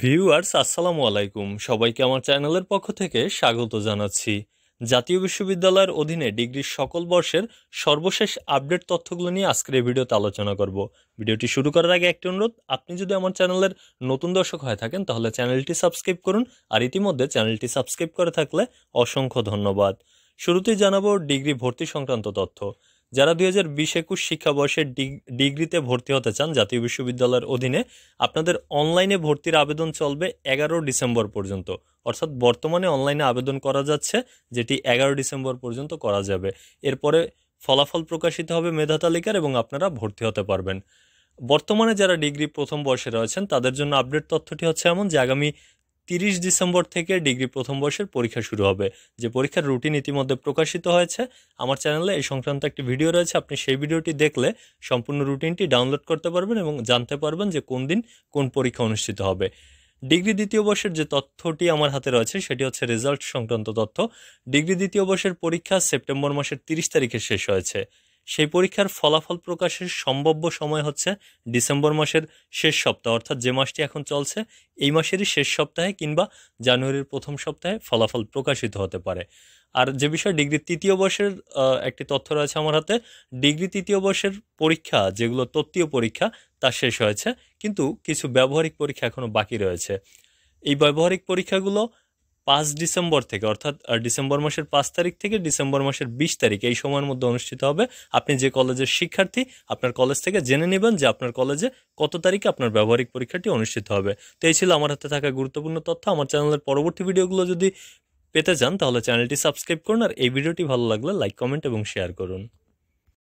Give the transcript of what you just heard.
viewers আসসালামু আলাইকুম সবাইকে আমার চ্যানেলের পক্ষ থেকে স্বাগত জানাচ্ছি জাতীয় বিশ্ববিদ্যালয়ের অধীনে ডিগ্রির সকল বর্ষের সর্বশেষ আপডেট তথ্যগুলো নিয়ে আজকের এই ভিডিওতে আলোচনা করব ভিডিওটি শুরু করার আগে একটি অনুরোধ আপনি যদি আমার চ্যানেলের নতুন দর্শক হয়ে থাকেন তাহলে চ্যানেলটি সাবস্ক্রাইব করুন আর ইতিমধ্যে চ্যানেলটি সাবস্ক্রাইব করে থাকলে অসংখ্য ধন্যবাদ শুরুতেই জানাবো ডিগ্রি ভর্তি সংক্রান্ত তথ্য যারা দুই হাজার বিশ একুশ শিক্ষাবর্ষে ডিগ্রিতে ভর্তি হতে চান জাতীয় বিশ্ববিদ্যালয়ের অধীনে আপনাদের অনলাইনে ভর্তির আবেদন চলবে এগারো ডিসেম্বর পর্যন্ত অর্থাৎ বর্তমানে অনলাইনে আবেদন করা যাচ্ছে যেটি এগারো ডিসেম্বর পর্যন্ত করা যাবে এরপরে ফলাফল প্রকাশিত হবে মেধা তালিকার এবং আপনারা ভর্তি হতে পারবেন বর্তমানে যারা ডিগ্রি প্রথম বর্ষে রয়েছেন তাদের জন্য আপডেট তথ্যটি হচ্ছে এমন যে আগামী তিরিশ ডিসেম্বর থেকে ডিগ্রি প্রথম বর্ষের পরীক্ষা শুরু হবে যে পরীক্ষার রুটিন ইতিমধ্যে প্রকাশিত হয়েছে আমার চ্যানেলে এই সংক্রান্ত একটি ভিডিও রয়েছে আপনি সেই ভিডিওটি দেখলে সম্পূর্ণ রুটিনটি ডাউনলোড করতে পারবেন এবং জানতে পারবেন যে কোন দিন কোন পরীক্ষা অনুষ্ঠিত হবে ডিগ্রি দ্বিতীয় বর্ষের যে তথ্যটি আমার হাতে রয়েছে সেটি হচ্ছে রেজাল্ট সংক্রান্ত তথ্য ডিগ্রি দ্বিতীয় বর্ষের পরীক্ষা সেপ্টেম্বর মাসের তিরিশ তারিখে শেষ হয়েছে সেই পরীক্ষার ফলাফল প্রকাশের সম্ভাব্য সময় হচ্ছে ডিসেম্বর মাসের শেষ সপ্তাহ অর্থাৎ যে মাসটি এখন চলছে এই মাসেরই শেষ সপ্তাহে কিংবা জানুয়ারির প্রথম সপ্তাহে ফলাফল প্রকাশিত হতে পারে আর যে বিষয়ে ডিগ্রি তৃতীয় বর্ষের একটি তথ্য রয়েছে আমার হাতে ডিগ্রি তৃতীয় বর্ষের পরীক্ষা যেগুলো তত্ত্বীয় পরীক্ষা তা শেষ হয়েছে কিন্তু কিছু ব্যবহারিক পরীক্ষা এখনও বাকি রয়েছে এই ব্যবহারিক পরীক্ষাগুলো পাঁচ ডিসেম্বর থেকে অর্থাৎ ডিসেম্বর মাসের পাঁচ তারিখ থেকে ডিসেম্বর মাসের বিশ তারিখ এই সময়ের মধ্যে অনুষ্ঠিত হবে আপনি যে কলেজের শিক্ষার্থী আপনার কলেজ থেকে জেনে নেবেন যে আপনার কলেজে কত তারিখে আপনার ব্যবহারিক পরীক্ষাটি অনুষ্ঠিত হবে তো এই ছিল আমার হাতে থাকা গুরুত্বপূর্ণ তথ্য আমার চ্যানেলের পরবর্তী ভিডিওগুলো যদি পেতে চান তাহলে চ্যানেলটি সাবস্ক্রাইব করুন আর এই ভিডিওটি ভালো লাগলে লাইক কমেন্ট এবং শেয়ার করুন